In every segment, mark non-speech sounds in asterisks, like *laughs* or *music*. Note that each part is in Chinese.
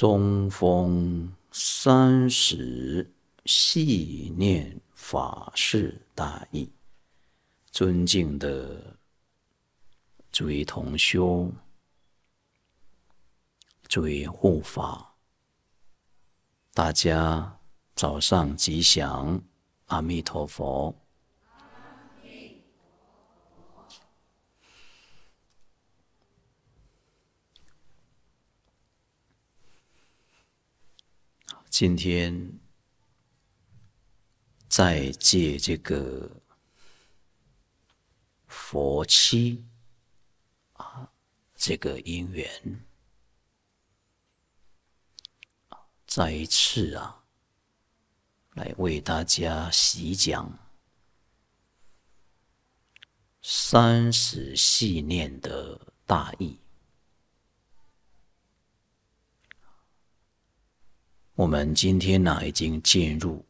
中峰三十细念法事大意，尊敬的诸位同修、诸位护法，大家早上吉祥，阿弥陀佛。今天再借这个佛妻啊，这个因缘，再一次啊，来为大家细讲三十系念的大意。我们今天呢，已经进入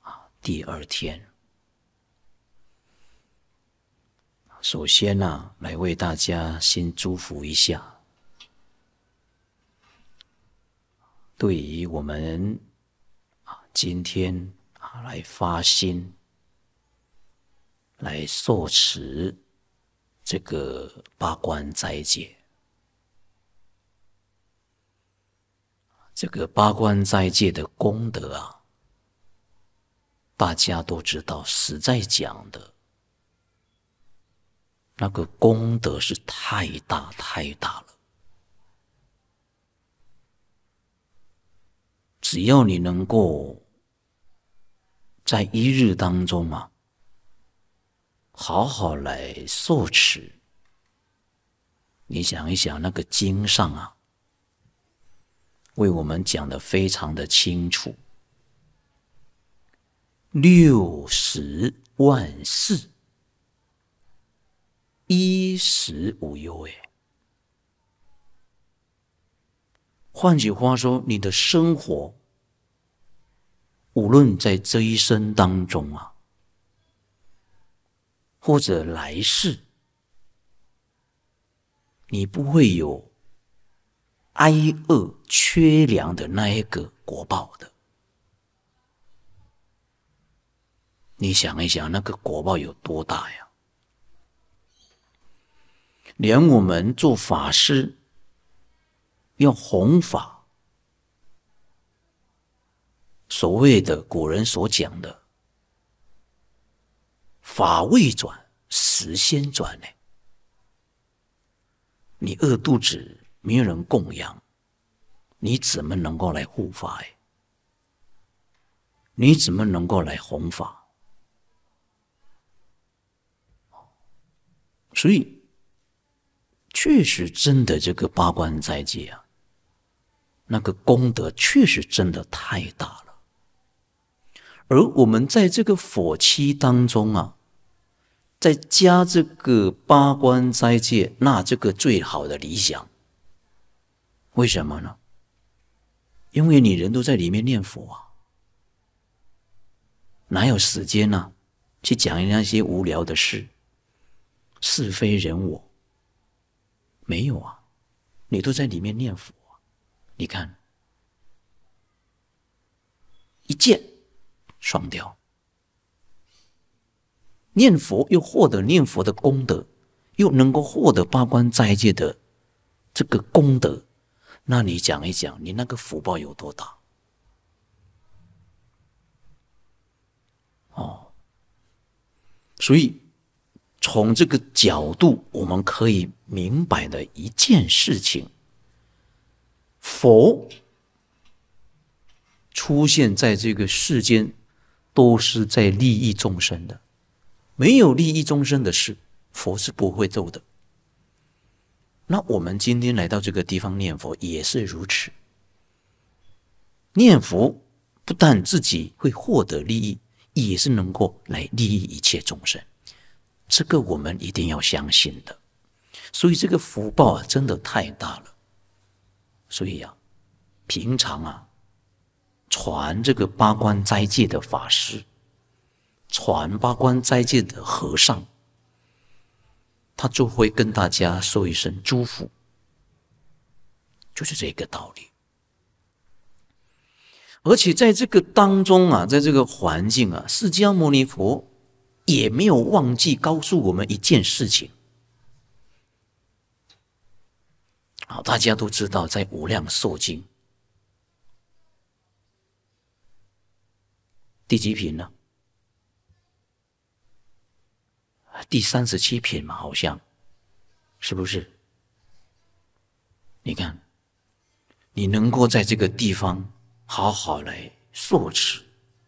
啊第二天。首先呢，来为大家先祝福一下。对于我们啊今天啊来发心来受持这个八关斋戒。这个八关斋戒的功德啊，大家都知道。实在讲的，那个功德是太大太大了。只要你能够在一日当中啊，好好来受持，你想一想那个经上啊。为我们讲的非常的清楚，六十万世衣食无忧。哎，换句话说，你的生活无论在这一生当中啊，或者来世，你不会有。挨饿缺粮的那一个国报的，你想一想，那个国报有多大呀？连我们做法师要弘法，所谓的古人所讲的“法未转，时先转”呢？你饿肚子。没有人供养，你怎么能够来护法？哎，你怎么能够来弘法？所以，确实真的，这个八关斋戒啊，那个功德确实真的太大了。而我们在这个佛期当中啊，在加这个八关斋戒，那这个最好的理想。为什么呢？因为你人都在里面念佛啊，哪有时间呢？去讲那些无聊的事，是非人我，没有啊！你都在里面念佛，你看，一见双雕，念佛又获得念佛的功德，又能够获得八关斋戒的这个功德。那你讲一讲，你那个福报有多大？哦，所以从这个角度，我们可以明白的一件事情：佛出现在这个世间，都是在利益众生的，没有利益众生的事，佛是不会做的。那我们今天来到这个地方念佛也是如此，念佛不但自己会获得利益，也是能够来利益一切众生，这个我们一定要相信的。所以这个福报啊，真的太大了。所以呀，平常啊，传这个八关斋戒的法师，传八关斋戒的和尚。他就会跟大家说一声祝福，就是这个道理。而且在这个当中啊，在这个环境啊，释迦牟尼佛也没有忘记告诉我们一件事情。好，大家都知道，在《无量寿经》第几品呢？第三十七品嘛，好像，是不是？你看，你能够在这个地方好好来受持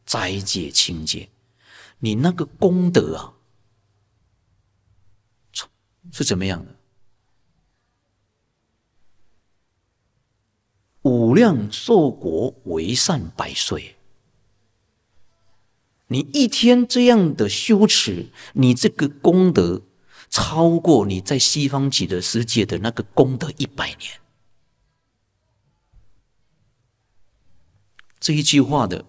斋戒、清戒，你那个功德啊，是怎么样？的五量寿国为善百岁。你一天这样的修持，你这个功德超过你在西方极乐世界的那个功德一百年。这一句话的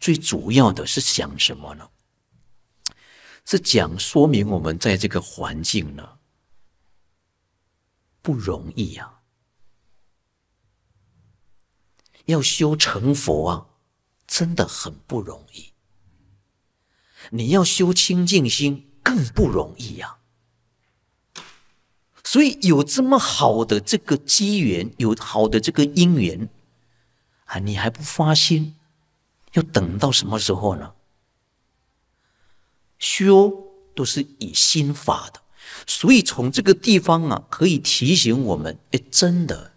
最主要的是想什么呢？是讲说明我们在这个环境呢不容易呀，要修成佛啊，真的很不容易。你要修清净心更不容易呀，所以有这么好的这个机缘，有好的这个因缘啊，你还不发心，要等到什么时候呢？修都是以心发的，所以从这个地方啊，可以提醒我们：哎，真的，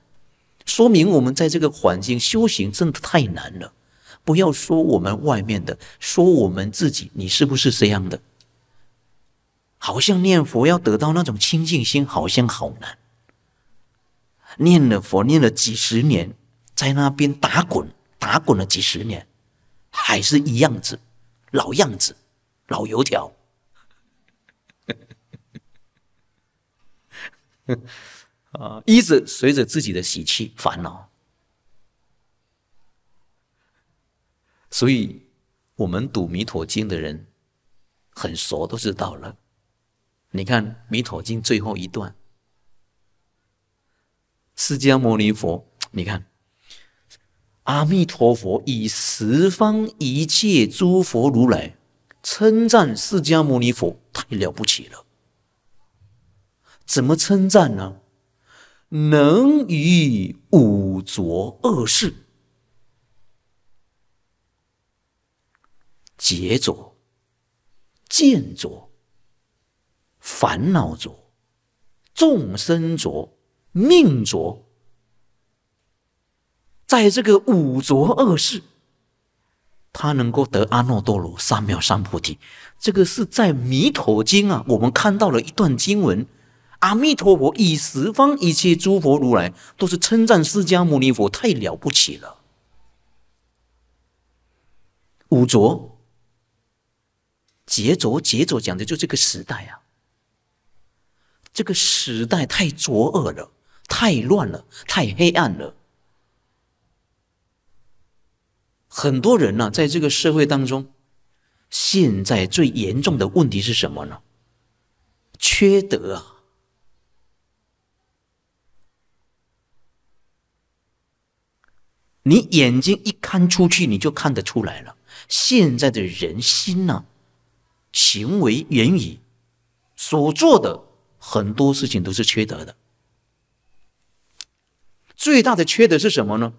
说明我们在这个环境修行真的太难了。不要说我们外面的，说我们自己，你是不是这样的？好像念佛要得到那种清净心，好像好难。念了佛，念了几十年，在那边打滚，打滚了几十年，还是一样子，老样子，老油条。*laughs* 啊，一直随着自己的喜气烦恼。所以，我们读《弥陀经》的人很熟，都知道了。你看《弥陀经》最后一段，释迦牟尼佛，你看阿弥陀佛以十方一切诸佛如来称赞释迦牟尼佛，太了不起了！怎么称赞呢？能以五浊恶世。劫浊、见浊、烦恼浊、众生浊、命浊，在这个五浊恶世，他能够得阿耨多罗三藐三菩提。这个是在《弥陀经》啊，我们看到了一段经文：“阿弥陀佛，以十方一切诸佛如来，都是称赞释迦牟尼佛，太了不起了。”五浊。节奏，节奏讲的就这个时代啊，这个时代太浊恶了，太乱了，太黑暗了。很多人呢，在这个社会当中，现在最严重的问题是什么呢？缺德。啊！你眼睛一看出去，你就看得出来了，现在的人心呢？行为言语所做的很多事情都是缺德的，最大的缺德是什么呢？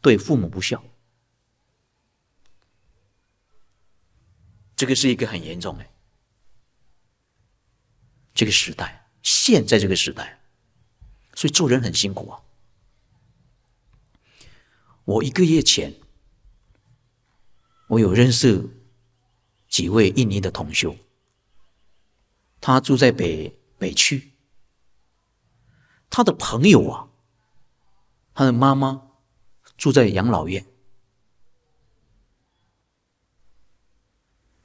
对父母不孝，这个是一个很严重的。这个时代，现在这个时代，所以做人很辛苦啊。我一个月前，我有认识。几位印尼的同修，他住在北北区，他的朋友啊，他的妈妈住在养老院，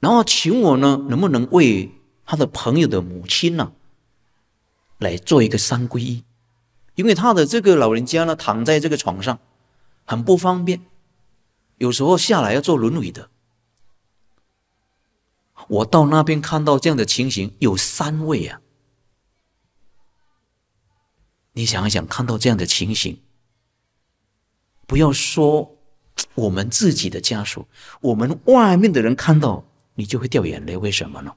然后请我呢，能不能为他的朋友的母亲呢，来做一个三皈依？因为他的这个老人家呢，躺在这个床上，很不方便，有时候下来要坐轮椅的。我到那边看到这样的情形，有三位啊！你想一想，看到这样的情形，不要说我们自己的家属，我们外面的人看到你就会掉眼泪，为什么呢？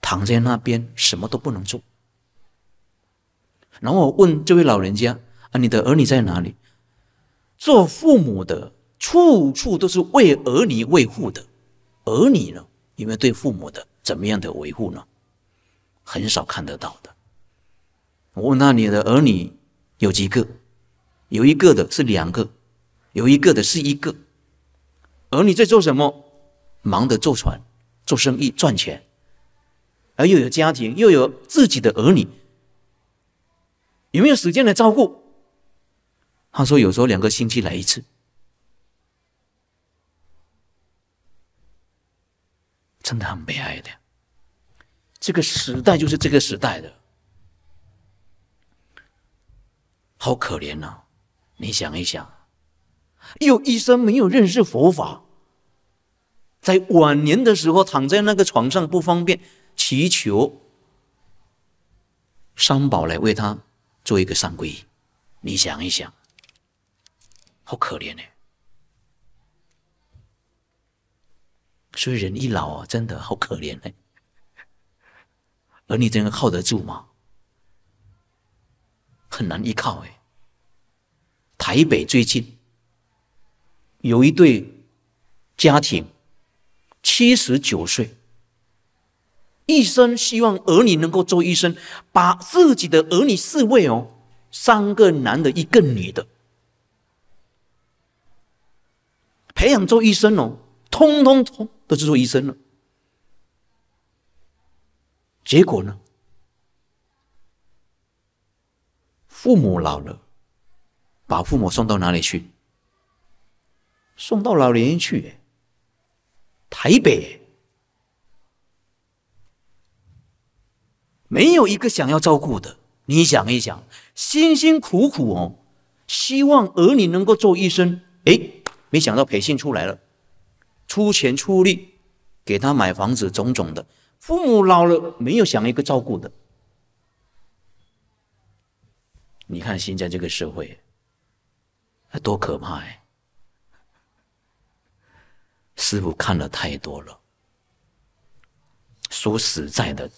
躺在那边什么都不能做。然后我问这位老人家：“啊，你的儿女在哪里？”做父母的处处都是为儿女为父的，儿女呢？因为对父母的怎么样的维护呢？很少看得到的。我问他：“你的儿女有几个？有一个的是两个，有一个的是一个。”儿女在做什么？忙着坐船、做生意、赚钱，而又有家庭，又有自己的儿女，有没有时间来照顾？他说：“有时候两个星期来一次。”真的很悲哀的，这个时代就是这个时代的，好可怜呐！你想一想，又一生没有认识佛法，在晚年的时候躺在那个床上不方便，祈求三宝来为他做一个上皈依，你想一想，好可怜呢。所以人一老啊，真的好可怜哎！儿女真的靠得住吗？很难依靠哎。台北最近有一对家庭，七十九岁，一生希望儿女能够做医生，把自己的儿女侍卫哦，三个男的，一个女的，培养做医生哦。通通通都是做医生了，结果呢？父母老了，把父母送到哪里去？送到老年去，台北没有一个想要照顾的。你想一想，辛辛苦苦哦，希望儿女能够做医生，哎，没想到培训出来了。出钱出力，给他买房子，种种的。父母老了，没有想一个照顾的。你看现在这个社会，多可怕哎！师傅看了太多了。说实在的，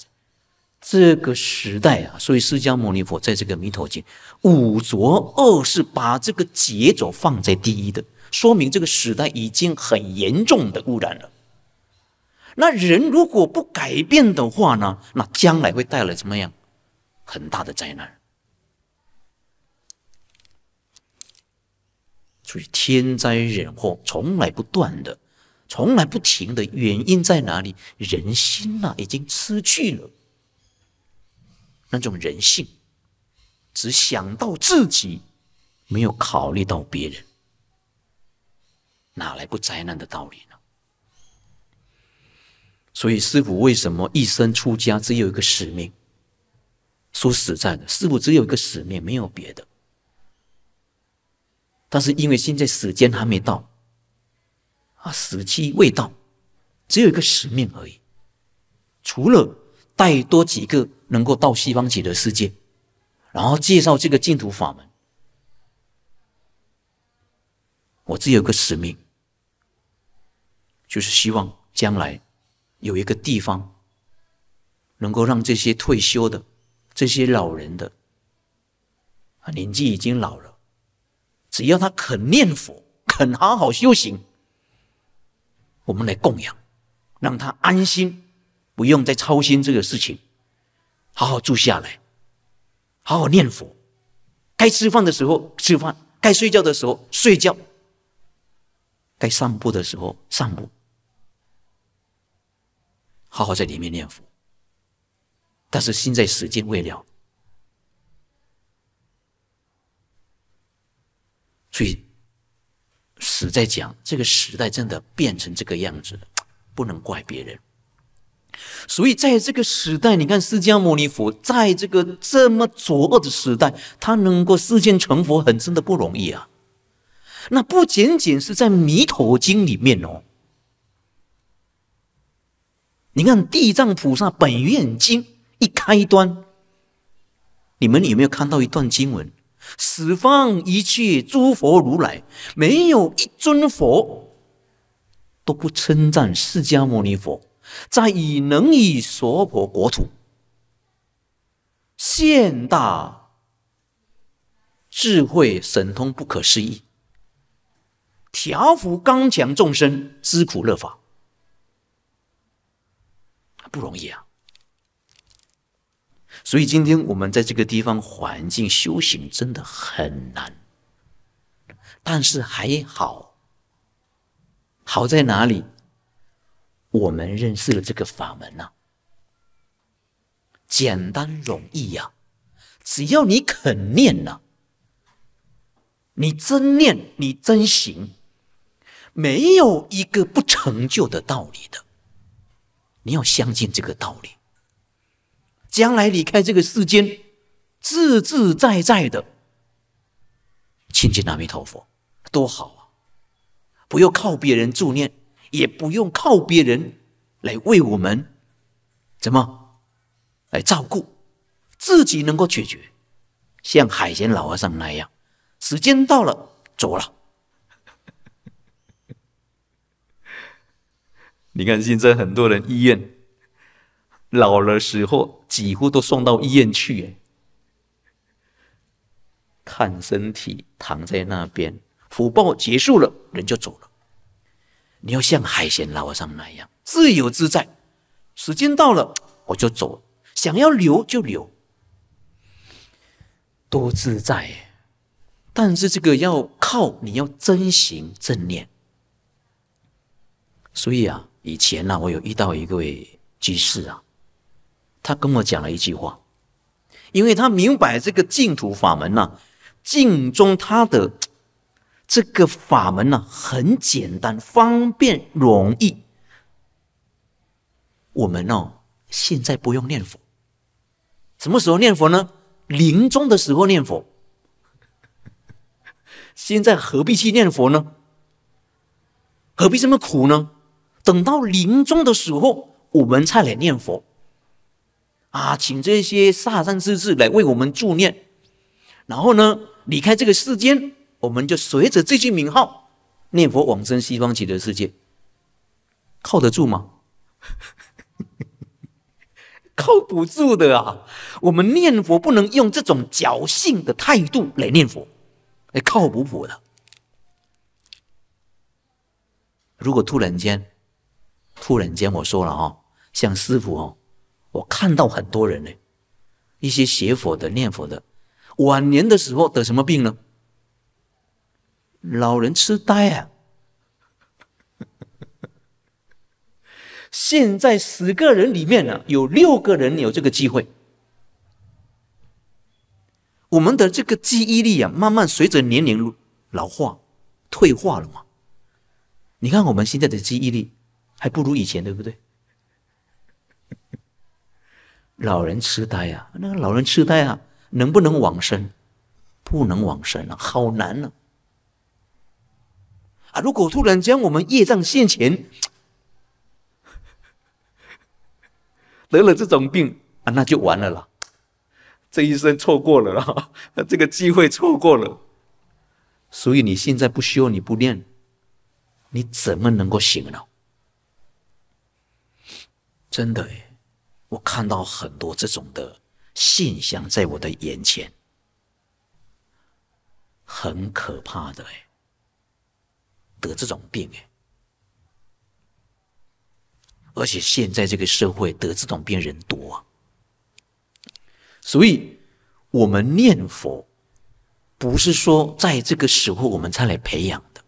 这个时代啊，所以释迦牟尼佛在这个弥陀经五浊恶是把这个劫走放在第一的。说明这个时代已经很严重的污染了。那人如果不改变的话呢？那将来会带来怎么样？很大的灾难。所以天灾人祸从来不断的，从来不停的原因在哪里？人心呐，已经失去了那种人性，只想到自己，没有考虑到别人。来不灾难的道理呢？所以师傅为什么一生出家只有一个使命？说实在的，师傅只有一个使命，没有别的。但是因为现在时间还没到，啊，时机未到，只有一个使命而已。除了带多几个能够到西方极乐世界，然后介绍这个净土法门，我只有个使命。就是希望将来有一个地方能够让这些退休的、这些老人的啊，年纪已经老了，只要他肯念佛、*laughs* 肯好好修行，我们来供养，让他安心，不用再操心这个事情，好好住下来，好好念佛。该吃饭的时候吃饭，该睡觉的时候睡觉，该散步的时候散步。好好在里面念佛，但是现在时间未了，所以实在讲，这个时代真的变成这个样子，不能怪别人。所以在这个时代，你看释迦牟尼佛在这个这么浊恶的时代，他能够世间成佛，很真的不容易啊！那不仅仅是在《弥陀经》里面哦。你看《地藏菩萨本愿经》一开端，你们有没有看到一段经文？十方一切诸佛如来，没有一尊佛都不称赞释迦牟尼佛，在以能以娑婆国土现大智慧神通不可思议，调伏刚强众生，知苦乐法。不容易啊！所以今天我们在这个地方环境修行真的很难，但是还好，好在哪里？我们认识了这个法门呐，简单容易呀！只要你肯念呐，你真念，你真行，没有一个不成就的道理的。你要相信这个道理，将来离开这个世间，自自在在的亲近阿弥陀佛，多好啊！不用靠别人助念，也不用靠别人来为我们怎么来照顾，自己能够解决，像海贤老和尚那样，时间到了走了。你看，现在很多人医院老了时候，几乎都送到医院去，看身体，躺在那边，福报结束了，人就走了。你要像海鲜捞上那样自由自在，时间到了我就走，想要留就留，多自在。但是这个要靠你要真行正念，所以啊。以前呢，我有遇到一位居士啊，他跟我讲了一句话，因为他明白这个净土法门呢，净中他的这个法门呢很简单、方便、容易。我们呢，现在不用念佛，什么时候念佛呢？临终的时候念佛。现在何必去念佛呢？何必这么苦呢？等到临终的时候，我们才来念佛，啊，请这些萨善之士来为我们助念，然后呢，离开这个世间，我们就随着这句名号念佛往生西方极乐世界，靠得住吗？*laughs* 靠不住的啊！我们念佛不能用这种侥幸的态度来念佛，哎，靠不住的。如果突然间。突然间，我说了哦，像师傅哦，我看到很多人呢，一些学佛的、念佛的，晚年的时候得什么病呢？老人痴呆啊！*laughs* 现在十个人里面呢，有六个人有这个机会。我们的这个记忆力啊，慢慢随着年龄老化、退化了嘛。你看我们现在的记忆力。还不如以前，对不对？老人痴呆啊，那个老人痴呆啊，能不能往生？不能往生了，好难呢！啊，如果突然间我们业障现前，得了这种病啊，那就完了啦！这一生错过了，啦，这个机会错过了。所以你现在不修，你不念，你怎么能够醒呢？真的哎，我看到很多这种的现象，在我的眼前，很可怕的哎，得这种病哎，而且现在这个社会得这种病人多，所以我们念佛不是说在这个时候我们才来培养的，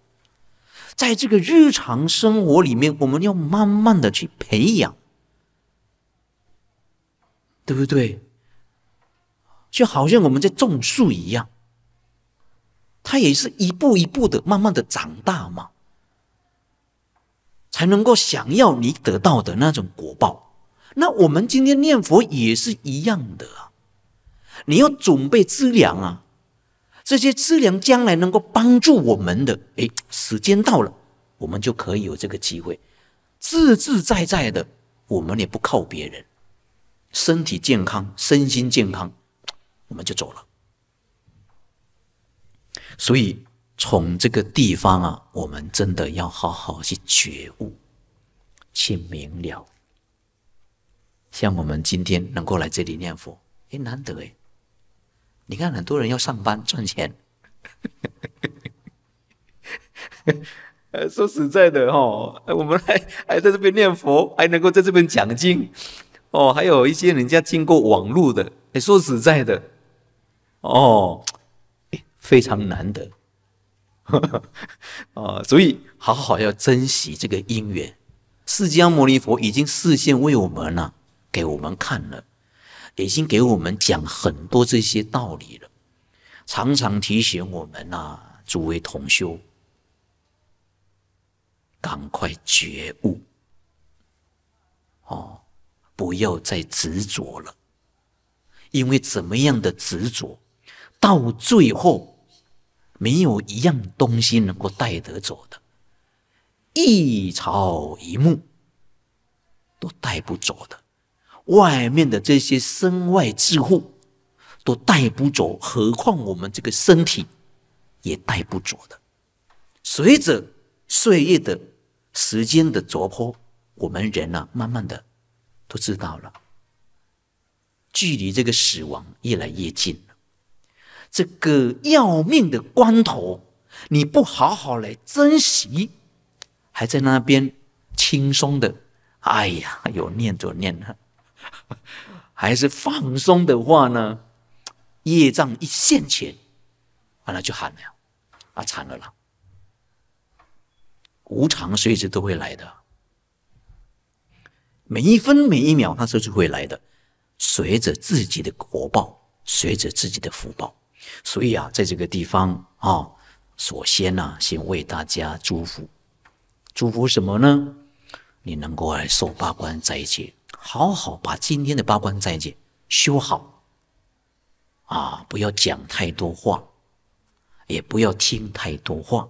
在这个日常生活里面，我们要慢慢的去培养。对不对？就好像我们在种树一样，它也是一步一步的、慢慢的长大嘛，才能够想要你得到的那种果报。那我们今天念佛也是一样的，啊，你要准备资粮啊，这些资粮将来能够帮助我们的。哎，时间到了，我们就可以有这个机会，自自在在的，我们也不靠别人。身体健康，身心健康，我们就走了。所以从这个地方啊，我们真的要好好去觉悟，去明了。像我们今天能够来这里念佛，哎，难得哎！你看很多人要上班赚钱，*laughs* 说实在的哈，我们还还在这边念佛，还能够在这边讲经。哦，还有一些人家经过网络的，哎，说实在的，哦，非常难得，啊，*laughs* 所以好好要珍惜这个因缘。释迦牟尼佛已经事先为我们呢，给我们看了，已经给我们讲很多这些道理了，常常提醒我们呐，诸位同修，赶快觉悟，哦。不要再执着了，因为怎么样的执着，到最后没有一样东西能够带得走的，一草一木都带不走的，外面的这些身外之物都带不走，何况我们这个身体也带不走的。随着岁月的时间的着坡，我们人呢，慢慢的。都知道了，距离这个死亡越来越近了。这个要命的关头，你不好好来珍惜，还在那边轻松的，哎呀，有念着念了，还是放松的话呢，业障一现前，完了就喊了，啊，惨了啦，无常随时都会来的。每一分每一秒，它都是会来的，随着自己的果报，随着自己的福报。所以啊，在这个地方啊，首先呢，先为大家祝福，祝福什么呢？你能够来受八关斋戒，好好把今天的八关斋戒修好。啊，不要讲太多话，也不要听太多话，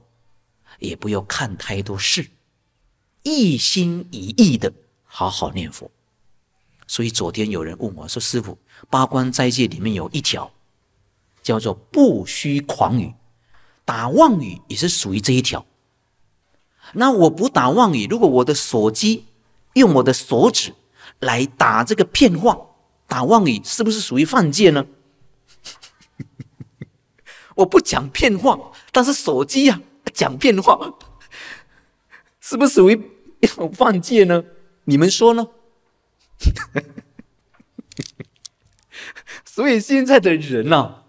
也不要看太多事，一心一意的。好好念佛。所以昨天有人问我说：“师傅，八关斋戒里面有一条叫做‘不虚诳语’，打妄语也是属于这一条。那我不打妄语，如果我的手机用我的手指来打这个片话、打妄语，*laughs* 是不是属于犯戒呢？我不讲片话，但是手机啊讲片话，是不是属于一种犯戒呢？”你们说呢？*laughs* 所以现在的人呐，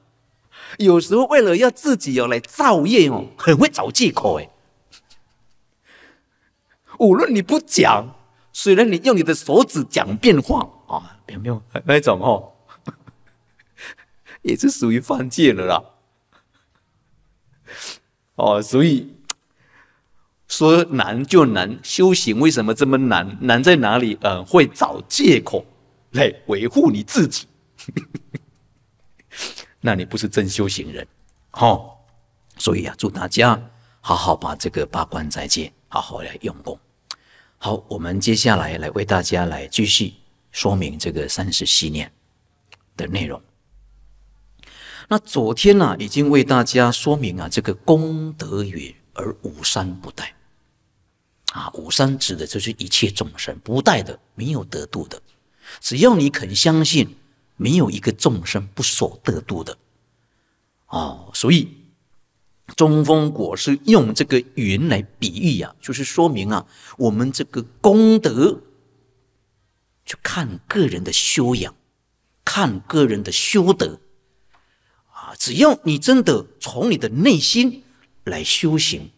有时候为了要自己要来造业哦，很会找借口哎。无论你不讲，虽然你用你的手指讲变化啊，妙妙那种哦，*laughs* 也是属于犯戒的啦。哦，所以。说难就难，修行为什么这么难？难在哪里？呃，会找借口来维护你自己，*laughs* 那你不是真修行人，好。所以啊，祝大家好好把这个八关斋戒好好来用功。好，我们接下来来为大家来继续说明这个三十七念的内容。那昨天呢，已经为大家说明啊，这个功德远而五山不殆。啊，五三指的就是一切众生不带的，没有得度的。只要你肯相信，没有一个众生不所得度的。哦，所以中风果是用这个云来比喻呀，就是说明啊，我们这个功德，就看个人的修养，看个人的修德。啊，只要你真的从你的内心来修行。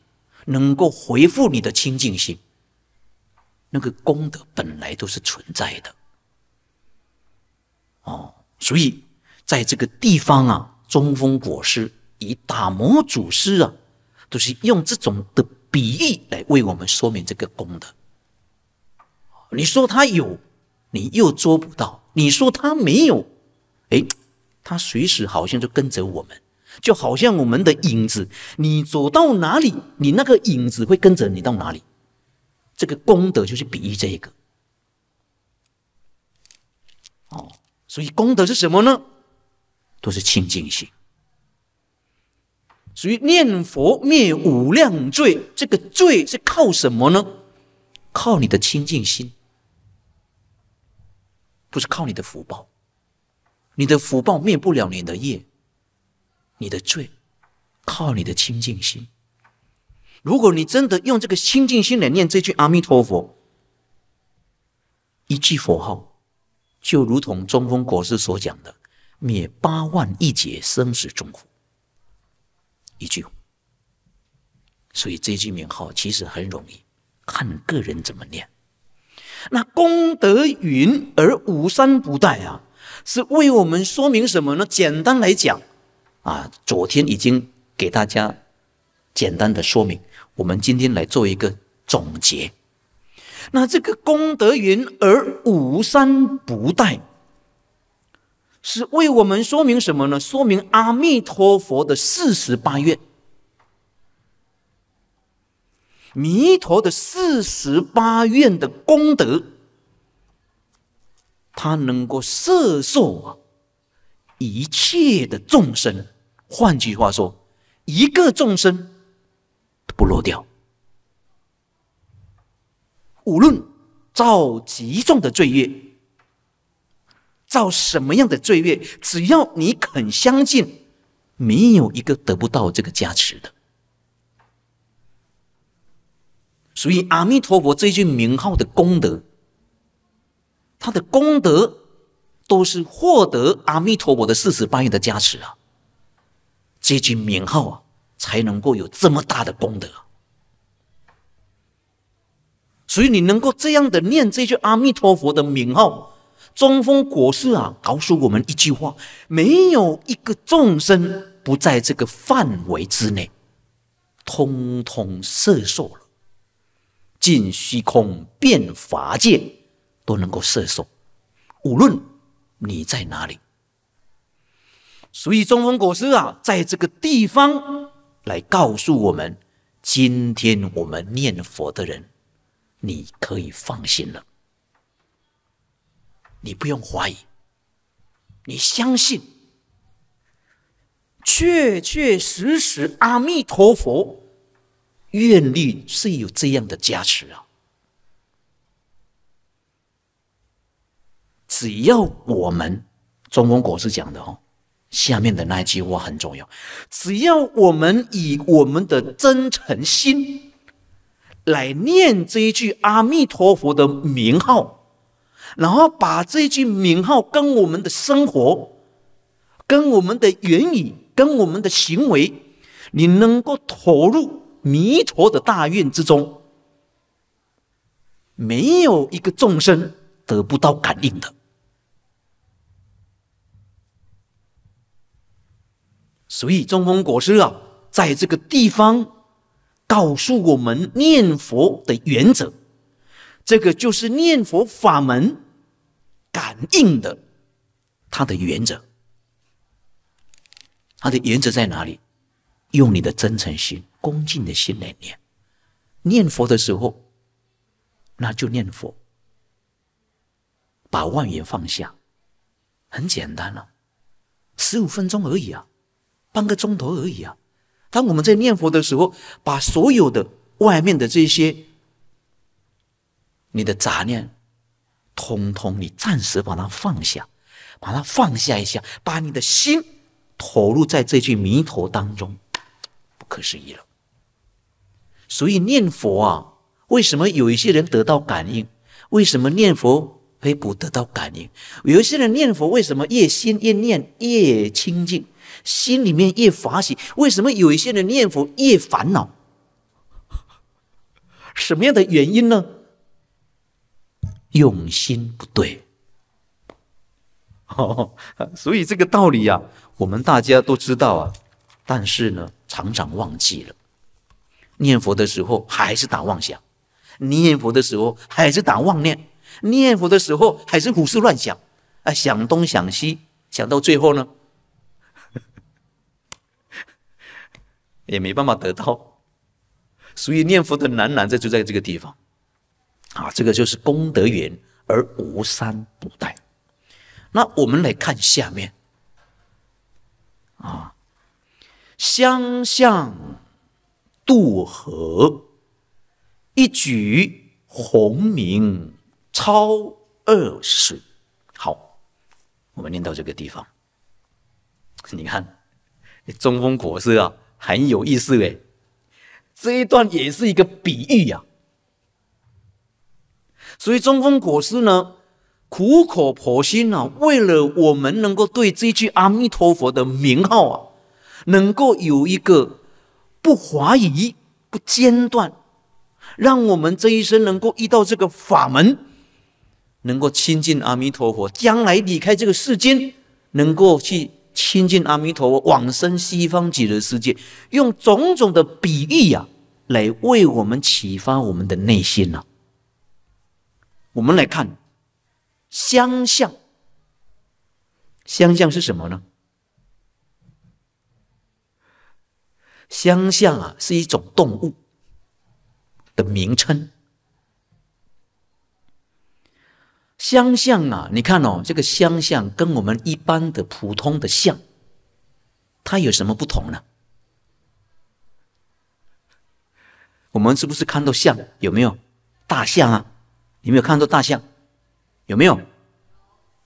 能够回复你的清净心，那个功德本来都是存在的，哦，所以在这个地方啊，中风果师以打摩祖师啊，都是用这种的比喻来为我们说明这个功德。你说他有，你又捉不到；你说他没有，哎，他随时好像就跟着我们。就好像我们的影子，你走到哪里，你那个影子会跟着你到哪里。这个功德就是比喻这一个。哦，所以功德是什么呢？都是清净心。所以念佛灭无量罪，这个罪是靠什么呢？靠你的清净心，不是靠你的福报。你的福报灭不了你的业。你的罪，靠你的清净心。如果你真的用这个清净心来念这句阿弥陀佛，一句佛号，就如同中风国师所讲的，灭八万亿劫生死重苦，一句。所以这句名号其实很容易，看个人怎么念。那功德云而无三不待啊，是为我们说明什么呢？简单来讲。啊，昨天已经给大家简单的说明，我们今天来做一个总结。那这个功德云而无山不带，是为我们说明什么呢？说明阿弥陀佛的四十八愿，弥陀的四十八愿的功德，他能够摄受啊一切的众生。换句话说，一个众生不落掉，无论造极重的罪业，造什么样的罪业，只要你肯相信，没有一个得不到这个加持的。所以，阿弥陀佛这句名号的功德，他的功德都是获得阿弥陀佛的四十八愿的加持啊。这句名号啊，才能够有这么大的功德。所以你能够这样的念这句阿弥陀佛的名号，中峰国师啊，告诉我们一句话：没有一个众生不在这个范围之内，通通摄受了，进虚空变法界都能够摄受，无论你在哪里。所以中风国师啊，在这个地方来告诉我们：今天我们念佛的人，你可以放心了，你不用怀疑，你相信，确确实实，阿弥陀佛愿力是有这样的加持啊！只要我们中风国师讲的哦。下面的那一句话很重要，只要我们以我们的真诚心来念这一句阿弥陀佛的名号，然后把这句名号跟我们的生活、跟我们的言语、跟我们的行为，你能够投入弥陀的大愿之中，没有一个众生得不到感应的。所以中峰国师啊，在这个地方告诉我们念佛的原则，这个就是念佛法门感应的，它的原则，它的原则在哪里？用你的真诚心、恭敬的心来念念佛的时候，那就念佛，把万言放下，很简单了，十五分钟而已啊。半个钟头而已啊！当我们在念佛的时候，把所有的外面的这些你的杂念，通通你暂时把它放下，把它放下一下，把你的心投入在这句弥陀当中，不可思议了。所以念佛啊，为什么有一些人得到感应？为什么念佛可以不得到感应？有一些人念佛，为什么越心越念越清净？心里面越发喜，为什么有一些人念佛越烦恼？什么样的原因呢？用心不对。所以这个道理呀，我们大家都知道啊，但是呢，常常忘记了。念佛的时候还是打妄想，念佛的时候还是打妄念，念佛的时候还是胡思乱想，啊，想东想西，想到最后呢？也没办法得到，所以念佛的难难在就在这个地方，啊，这个就是功德缘而无三不待。那我们来看下面，啊，相向渡河，一举鸿名超二水。好，我们念到这个地方，你看中风国师啊。很有意思诶，这一段也是一个比喻呀。所以中风果师呢，苦口婆心啊，为了我们能够对这句阿弥陀佛的名号啊，能够有一个不怀疑、不间断，让我们这一生能够遇到这个法门，能够亲近阿弥陀佛，将来离开这个世间，能够去。亲近阿弥陀佛，往生西方极乐世界，用种种的比喻呀，来为我们启发我们的内心呢。我们来看，相向。相向是什么呢？相向啊，是一种动物的名称。相像啊，你看哦，这个相像跟我们一般的普通的相，它有什么不同呢？我们是不是看到象？有没有大象啊？有没有看到大象，有没有？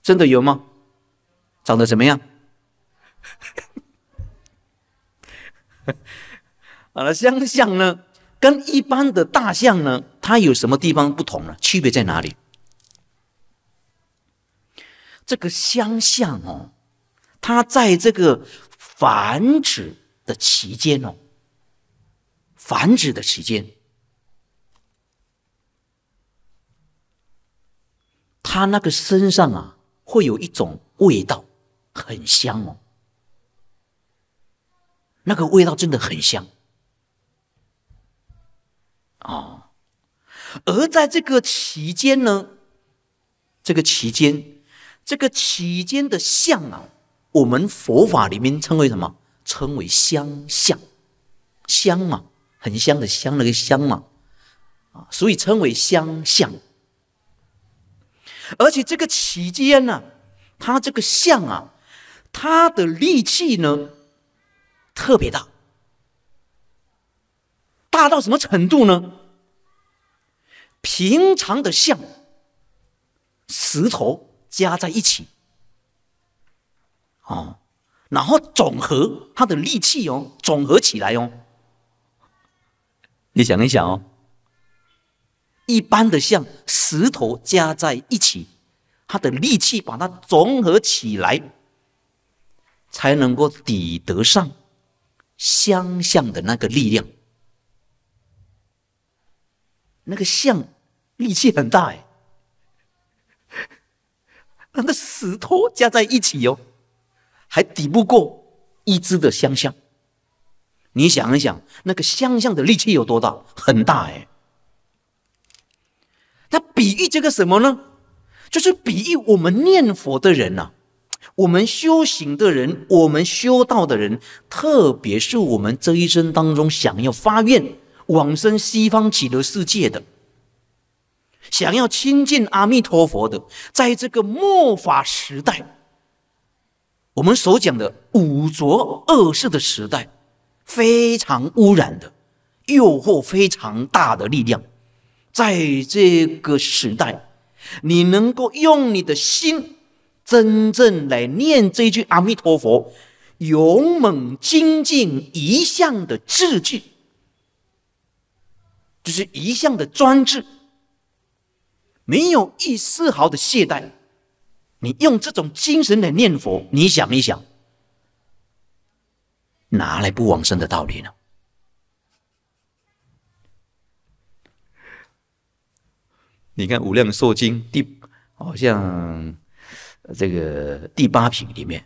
真的有吗？长得怎么样？*laughs* 好了，相像呢，跟一般的大象呢，它有什么地方不同呢？区别在哪里？这个相象哦，它在这个繁殖的期间哦，繁殖的期间，它那个身上啊，会有一种味道，很香哦。那个味道真的很香，哦，而在这个期间呢，这个期间。这个其间的相啊，我们佛法里面称为什么？称为相相，相嘛，很香的香，那个香嘛，啊，所以称为相相。而且这个期间呢，它这个相啊，它的力气呢，特别大，大到什么程度呢？平常的像石头。加在一起，哦，然后总和它的力气哦，总和起来哦，你想一想哦，一般的像石头加在一起，它的力气把它总和起来，才能够抵得上相向的那个力量，那个像力气很大哎。那石头加在一起哟，还抵不过一只的香象。你想一想，那个香象的力气有多大？很大哎。那比喻这个什么呢？就是比喻我们念佛的人呐，我们修行的人，我们修道的人，特别是我们这一生当中想要发愿往生西方极乐世界的。想要亲近阿弥陀佛的，在这个末法时代，我们所讲的五浊恶世的时代，非常污染的，诱惑非常大的力量，在这个时代，你能够用你的心，真正来念这句阿弥陀佛，勇猛精进一项的志趣，就是一项的专制。没有一丝毫的懈怠，你用这种精神来念佛，你想一想，哪来不往生的道理呢？你看《无量寿经》第好像这个第八品里面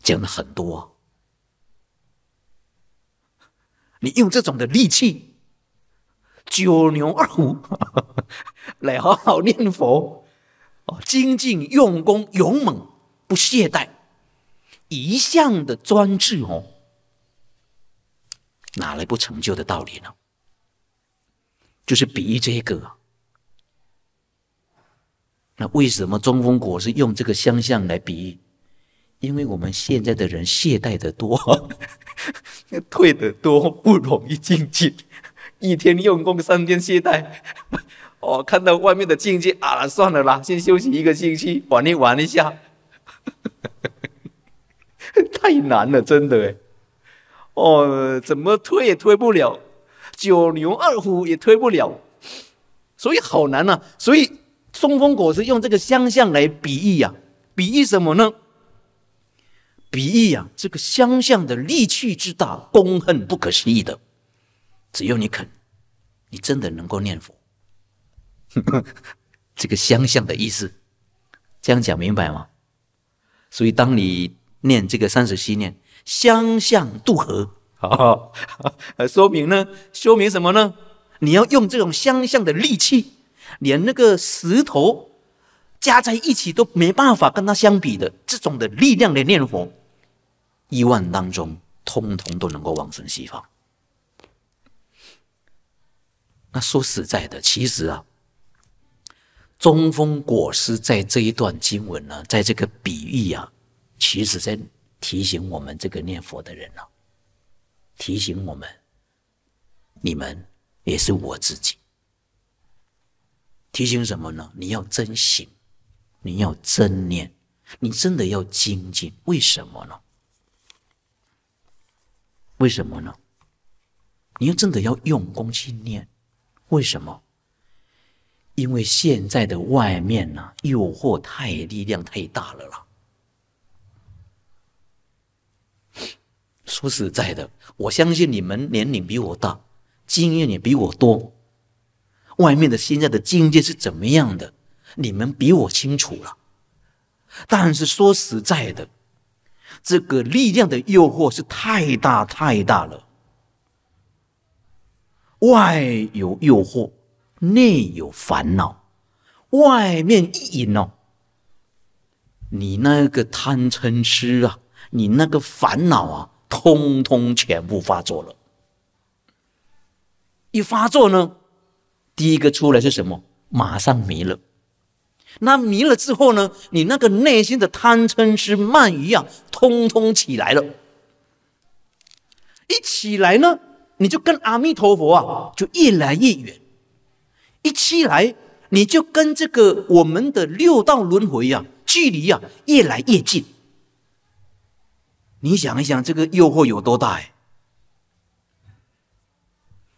讲了很多，你用这种的力气。九牛二虎 *laughs* 来好好念佛哦，精进用功勇猛，不懈怠，一向的专制哦，哪来不成就的道理呢？就是比喻这个。那为什么中风国是用这个相像来比喻？因为我们现在的人懈怠的多，*laughs* 退的多，不容易进一天用功，三天懈怠。*laughs* 哦，看到外面的境界啊，算了啦，先休息一个星期，玩一玩一下。*laughs* 太难了，真的哎。哦，怎么推也推不了，九牛二虎也推不了，所以好难呐。所以松风果是用这个相向来比喻呀，比喻什么呢？比喻呀，这个相向的力气之大，功恨不可思议的。只要你肯，你真的能够念佛。*laughs* 这个相向的意思，这样讲明白吗？所以当你念这个三十七念相向渡河，好，*laughs* 说明呢，说明什么呢？你要用这种相向的力气，连那个石头加在一起都没办法跟它相比的这种的力量的念佛，一万当中通通都能够往生西方。那说实在的，其实啊，中风果实在这一段经文呢，在这个比喻呀，其实在提醒我们这个念佛的人呢，提醒我们，你们也是我自己。提醒什么呢？你要真行，你要真念，你真的要精进。为什么呢？为什么呢？你要真的要用功去念。为什么？因为现在的外面呢，诱惑太力量太大了啦。说实在的，我相信你们年龄比我大，经验也比我多。外面的现在的境界是怎么样的，你们比我清楚了。但是说实在的，这个力量的诱惑是太大太大了。外有诱惑，内有烦恼。外面一引哦，你那个贪嗔痴啊，你那个烦恼啊，通通全部发作了。一发作呢，第一个出来是什么？马上迷了。那迷了之后呢，你那个内心的贪嗔痴慢疑啊，通通起来了。一起来呢？你就跟阿弥陀佛啊，就越来越远；一起来，你就跟这个我们的六道轮回啊，距离啊越来越近。你想一想，这个诱惑有多大？哎，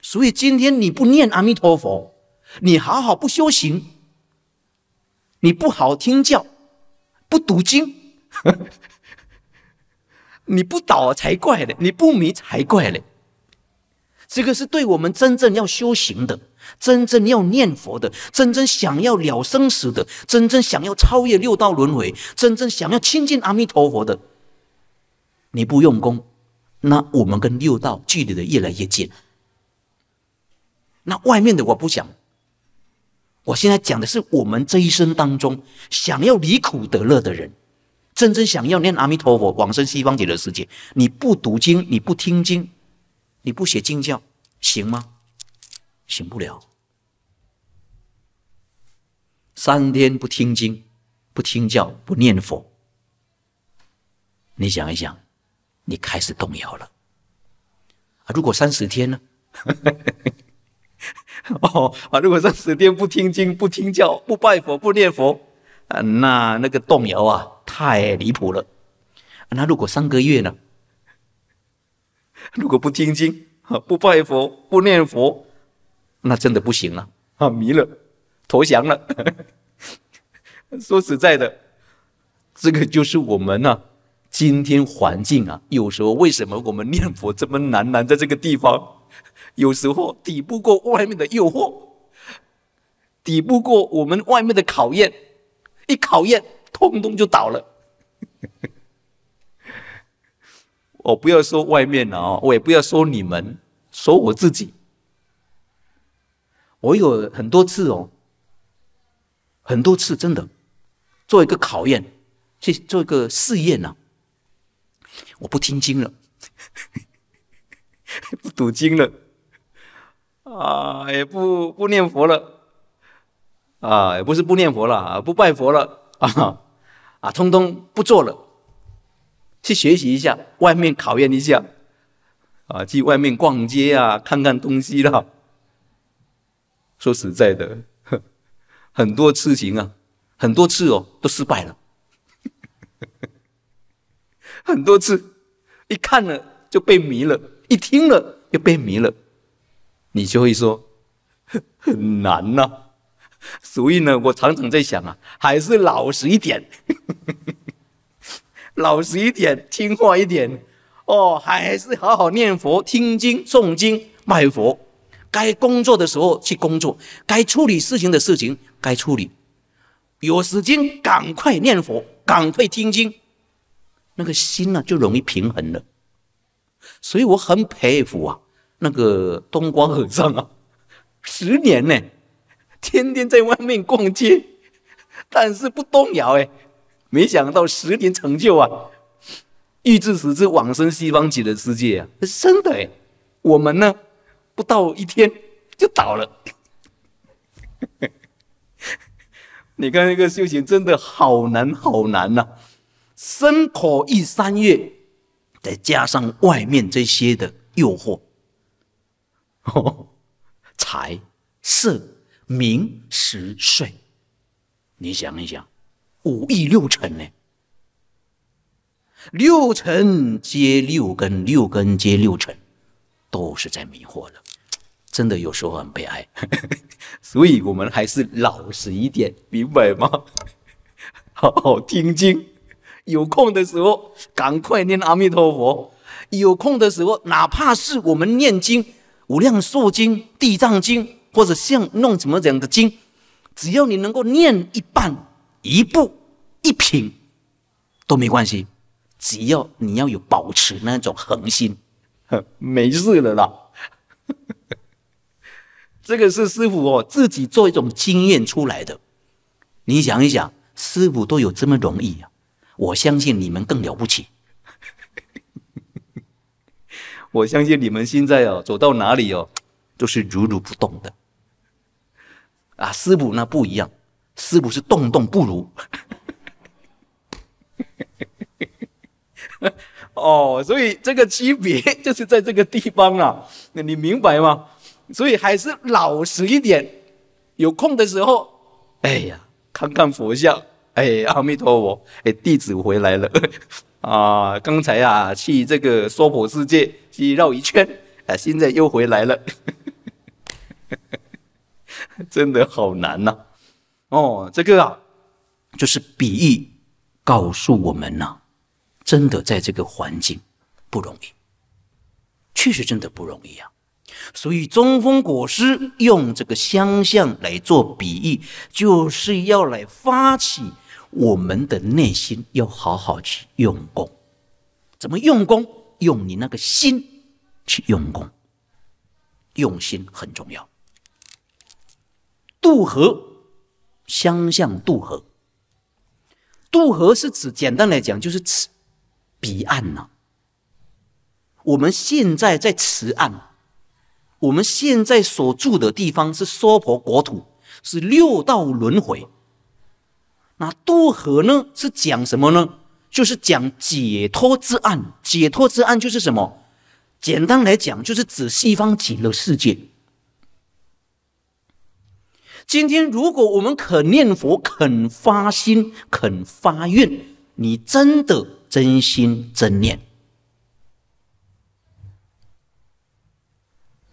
所以今天你不念阿弥陀佛，你好好不修行，你不好听教，不读经，*laughs* 你不倒才怪嘞，你不迷才怪嘞。这个是对我们真正要修行的，真正要念佛的，真正想要了生死的，真正想要超越六道轮回，真正想要亲近阿弥陀佛的，你不用功，那我们跟六道距离的越来越近。那外面的我不想，我现在讲的是我们这一生当中想要离苦得乐的人，真正想要念阿弥陀佛往生西方极乐世界，你不读经，你不听经。你不写经教行吗？行不了。三天不听经、不听教、不念佛，你想一想，你开始动摇了。啊，如果三十天呢？*laughs* 哦，啊，如果三十天不听经、不听教、不拜佛、不念佛，啊，那那个动摇啊，太离谱了。那如果三个月呢？*laughs* 如果不听经，不拜佛，不念佛，那真的不行了啊！迷了，投降了。*laughs* 说实在的，这个就是我们啊，今天环境啊，有时候为什么我们念佛这么难？难在这个地方，有时候抵不过外面的诱惑，抵不过我们外面的考验，一考验，通通就倒了。我不要说外面了哦，我也不要说你们，说我自己。我有很多次哦，很多次真的做一个考验，去做一个试验呢。我不听经了，*laughs* 不读经了，啊，也不不念佛了，啊，也不是不念佛了，不拜佛了，啊，啊，通通不做了。去学习一下，外面考验一下，啊，去外面逛街啊，看看东西啦。说实在的，*laughs* 很多事情啊，很多次哦，都失败了。*laughs* 很多次，一看了就被迷了，一听了又被迷了，你就会说 *laughs* 很难呐。所以呢，我常常在想啊，还是老实一点。老实一点，听话一点，哦，还是好好念佛、听经、诵经、拜佛。该工作的时候去工作，该处理事情的事情该处理。有时间赶快念佛，赶快听经，那个心呢就容易平衡了。所以我很佩服啊，那个东光和尚啊，十年呢，天天在外面逛街，但是不动摇哎。没想到十年成就啊，欲至死之往生西方极乐世界啊，真的哎！我们呢，不到一天就倒了。*laughs* 你看那个修行真的好难好难呐，身口意三业，再加上外面这些的诱惑，*laughs* 财色名食睡，你想一想。五蕴六尘呢？六尘皆六根，六根皆六尘，都是在迷惑了。真的有时候很悲哀，*laughs* 所以我们还是老实一点，明白吗？*laughs* 好好听经，有空的时候赶快念阿弥陀佛。有空的时候，哪怕是我们念经，无量寿经、地藏经，或者像弄什么这样的经，只要你能够念一半。一步一品都没关系，只要你要有保持那种恒心，*laughs* 没事的啦。*laughs* 这个是师傅哦自己做一种经验出来的。你想一想，师傅都有这么容易啊？我相信你们更了不起。*laughs* 我相信你们现在哦走到哪里哦都是如如不动的。啊，师傅那不一样。是不是动动不如？*laughs* 哦，所以这个区别就是在这个地方啊，那你明白吗？所以还是老实一点，有空的时候，哎呀，看看佛像，哎，阿弥陀佛，哎，弟子回来了啊，刚才啊去这个娑婆世界去绕一圈，啊，现在又回来了，*laughs* 真的好难呐。哦，这个啊，就是比喻告诉我们呢，真的在这个环境不容易，确实真的不容易啊。所以中风果师用这个相像来做比喻，就是要来发起我们的内心要好好去用功。怎么用功用你那个心去用功，用心很重要。渡河。相向渡河，渡河是指简单来讲就是此彼岸呐。我们现在在此岸，我们现在所住的地方是娑婆国土，是六道轮回。那渡河呢，是讲什么呢？就是讲解脱之岸。解脱之岸就是什么？简单来讲，就是指西方极乐世界。今天，如果我们肯念佛、肯发心、肯发愿，你真的真心真念，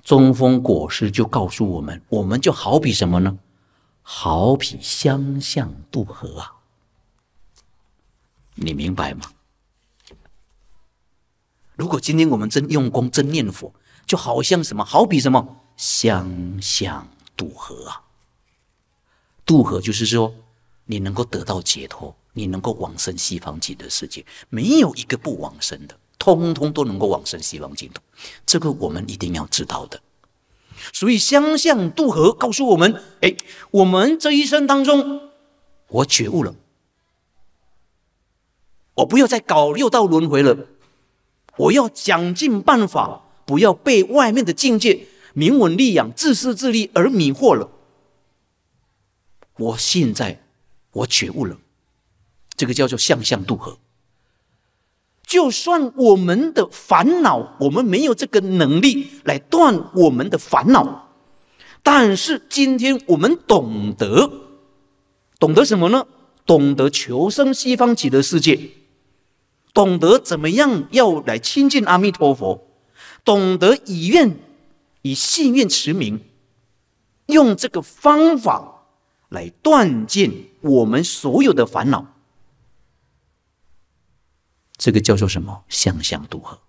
中风果实就告诉我们：，我们就好比什么呢？好比相向渡河啊！你明白吗？如果今天我们真用功、真念佛，就好像什么？好比什么？相向渡河啊！渡河就是说，你能够得到解脱，你能够往生西方极乐世界，没有一个不往生的，通通都能够往生西方净土。这个我们一定要知道的。所以相向渡河告诉我们：哎，我们这一生当中，我觉悟了，我不要再搞六道轮回了，我要想尽办法，不要被外面的境界、名闻利养、自私自利而迷惑了。我现在，我觉悟了，这个叫做向向渡河。就算我们的烦恼，我们没有这个能力来断我们的烦恼，但是今天我们懂得，懂得什么呢？懂得求生西方极乐世界，懂得怎么样要来亲近阿弥陀佛，懂得以愿以信愿持名，用这个方法。来断尽我们所有的烦恼，这个叫做什么？相相渡合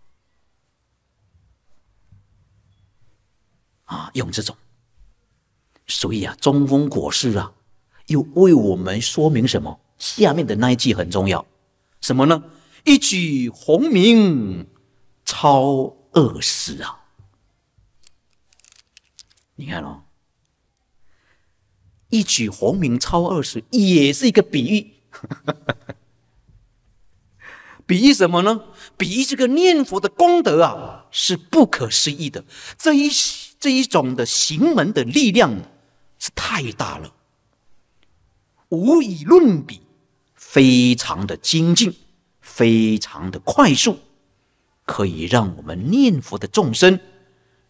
啊，用这种。所以啊，中风果实啊，又为我们说明什么？下面的那一句很重要，什么呢？一举红名超二十啊，你看喽。一曲红名超二十，也是一个比喻。*laughs* 比喻什么呢？比喻这个念佛的功德啊，是不可思议的。这一这一种的行门的力量是太大了，无以论比，非常的精进，非常的快速，可以让我们念佛的众生。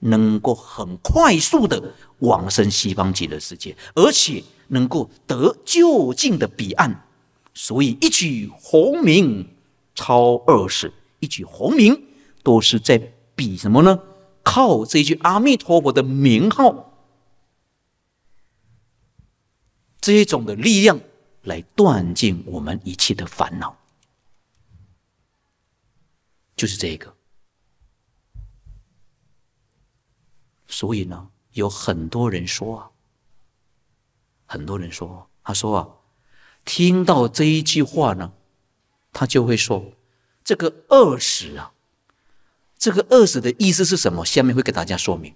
能够很快速的往生西方极乐世界，而且能够得就近的彼岸，所以一举红名超二世，一举红名都是在比什么呢？靠这句阿弥陀佛的名号这一种的力量来断尽我们一切的烦恼，就是这个。所以呢，有很多人说啊，很多人说，他说啊，听到这一句话呢，他就会说，这个饿死啊，这个饿死的意思是什么？下面会给大家说明。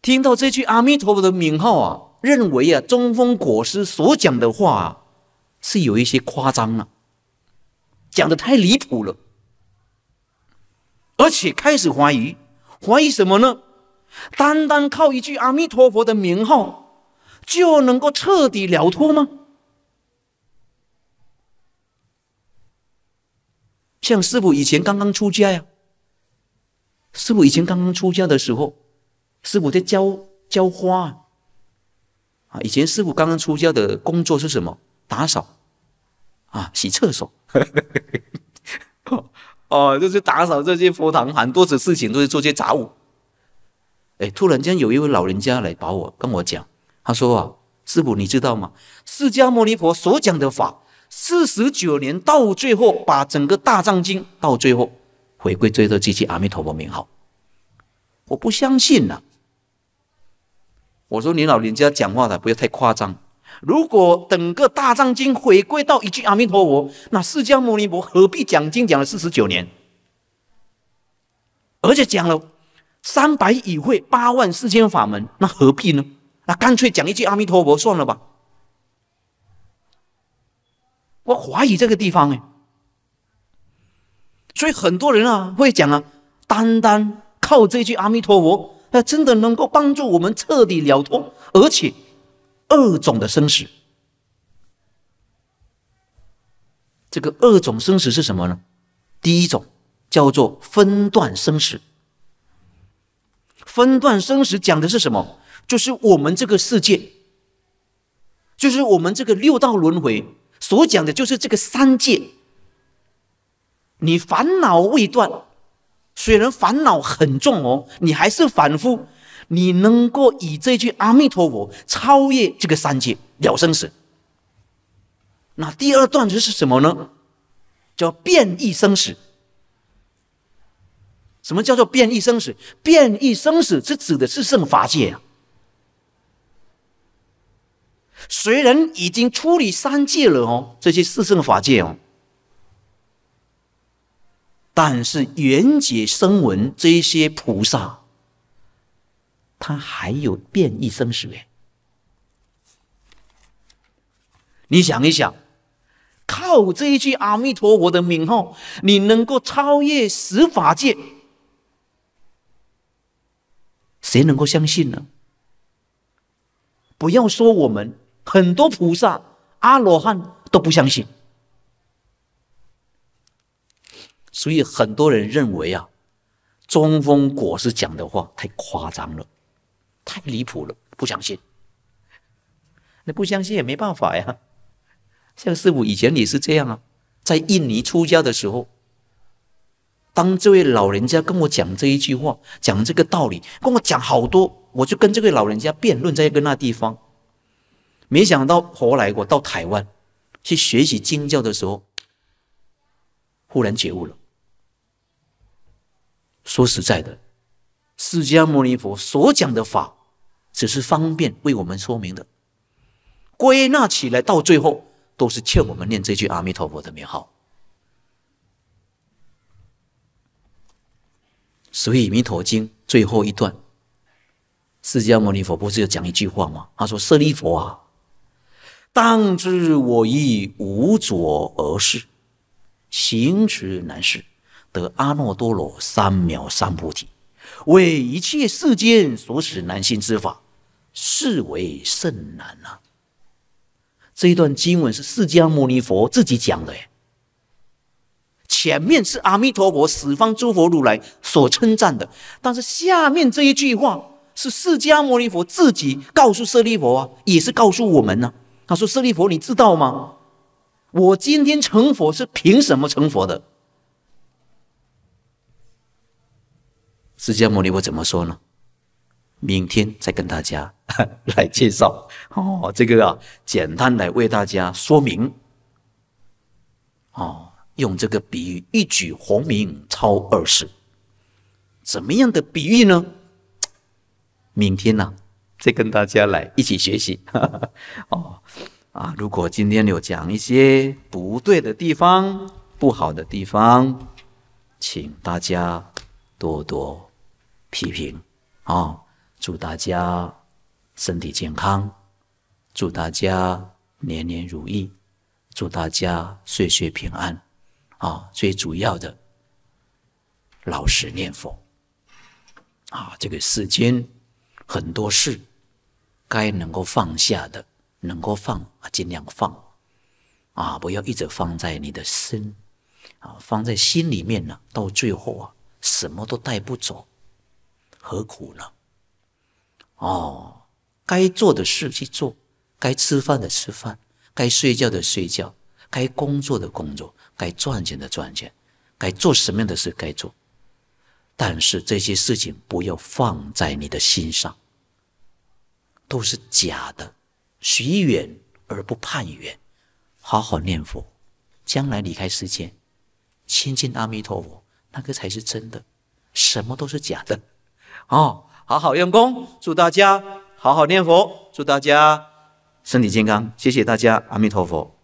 听到这句阿弥陀佛的名号啊，认为啊中风果师所讲的话啊，是有一些夸张了，讲的太离谱了，而且开始怀疑，怀疑什么呢？单单靠一句阿弥陀佛的名号，就能够彻底了脱吗？像师傅以前刚刚出家呀，师傅以前刚刚出家的时候，师傅在浇浇花啊。以前师傅刚刚出家的工作是什么？打扫啊，洗厕所。*laughs* 哦，就是打扫这些佛堂，很多的事情都是做些杂物。哎，突然间有一位老人家来把我跟我讲，他说：“啊，师傅，你知道吗？释迦牟尼佛所讲的法，四十九年到最后，把整个大藏经到最后回归最后这句阿弥陀佛名号。”我不相信呐。我说：“你老人家讲话的不要太夸张。如果整个大藏经回归到一句阿弥陀佛，那释迦牟尼佛何必讲经讲了四十九年，而且讲了？”三百以会八万四千法门，那何必呢？那干脆讲一句阿弥陀佛算了吧。我怀疑这个地方哎，所以很多人啊会讲啊，单单靠这句阿弥陀佛，那真的能够帮助我们彻底了脱，而且二种的生死。这个二种生死是什么呢？第一种叫做分段生死。分段生死讲的是什么？就是我们这个世界，就是我们这个六道轮回所讲的，就是这个三界。你烦恼未断，虽然烦恼很重哦，你还是反复，你能够以这句阿弥陀佛超越这个三界了生死。那第二段就是什么呢？叫变异生死。什么叫做变异生死？变异生死是指的是圣法界啊。虽然已经处理三界了哦，这些四圣法界哦，但是缘结声闻这一些菩萨，他还有变异生死耶？你想一想，靠这一句阿弥陀佛的名号，你能够超越十法界？谁能够相信呢？不要说我们，很多菩萨、阿罗汉都不相信。所以很多人认为啊，中风果实讲的话太夸张了，太离谱了，不相信。那不相信也没办法呀。像师傅以前也是这样啊，在印尼出家的时候。当这位老人家跟我讲这一句话，讲这个道理，跟我讲好多，我就跟这位老人家辩论在一个那地方。没想到后来我到台湾去学习经教的时候，忽然觉悟了。说实在的，释迦牟尼佛所讲的法，只是方便为我们说明的，归纳起来到最后都是劝我们念这句阿弥陀佛的名号。所以《弥陀经》最后一段，释迦牟尼佛不是有讲一句话吗？他说：“舍利佛，当知我亦无左而是，行持难事，得阿耨多罗三藐三菩提，为一切世间所使难行之法，是为甚难啊！”这一段经文是释迦牟尼佛自己讲的耶。前面是阿弥陀佛、十方诸佛如来所称赞的，但是下面这一句话是释迦牟尼佛自己告诉舍利佛啊，也是告诉我们呢。他说：“舍利佛，你知道吗？我今天成佛是凭什么成佛的？”释迦牟尼佛怎么说呢？明天再跟大家 *laughs* 来介绍哦，这个啊，简单来为大家说明哦。用这个比喻，一举红名超二世，怎么样的比喻呢？明天呢，再跟大家来一起学习。*laughs* 哦，啊，如果今天有讲一些不对的地方、不好的地方，请大家多多批评啊！祝大家身体健康，祝大家年年如意，祝大家岁岁平安。啊，最主要的，老实念佛。啊，这个世间很多事，该能够放下的，能够放啊，尽量放。啊，不要一直放在你的身，啊，放在心里面呢，到最后啊，什么都带不走，何苦呢？哦，该做的事去做，该吃饭的吃饭，该睡觉的睡觉，该工作的工作。该赚钱的赚钱，该做什么样的事该做，但是这些事情不要放在你的心上，都是假的，随缘而不盼缘。好好念佛，将来离开世间，亲近阿弥陀佛，那个才是真的，什么都是假的。哦，好好用功，祝大家好好念佛，祝大家身体健康，谢谢大家，阿弥陀佛。